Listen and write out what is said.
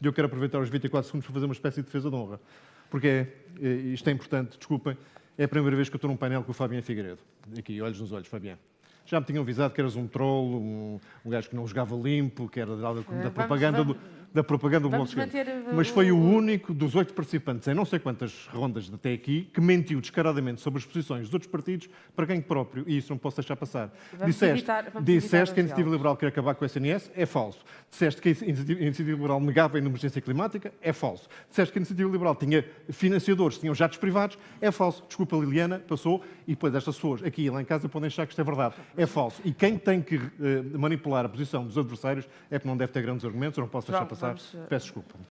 E eu quero aproveitar os 24 segundos para fazer uma espécie de defesa de honra. Porque é, é, isto é importante, desculpem, é a primeira vez que eu estou num painel com o Fabián Figueiredo. Aqui, olhos nos olhos, Fabián. Já me tinham avisado que eras um troll, um, um gajo que não jogava limpo, que era eh, da, da propaganda. Vamos, vamos da propaganda do Vamos Bloco Mas foi o único dos oito participantes, em não sei quantas rondas até aqui, que mentiu descaradamente sobre as posições dos outros partidos, para quem próprio, e isso não posso deixar passar. Vamos disseste evitar, disseste que a Iniciativa Liberal queria acabar com o SNS, é falso. Disseste que a Iniciativa Liberal negava a emergência climática, é falso. Disseste que a Iniciativa Liberal tinha financiadores, tinham jatos privados, é falso. Desculpa, Liliana, passou, e depois estas pessoas aqui e lá em casa podem achar que isto é verdade. É falso. E quem tem que uh, manipular a posição dos adversários é que não deve ter grandes argumentos, eu não posso deixar passar. Vamos... Eh, Peço desculpa.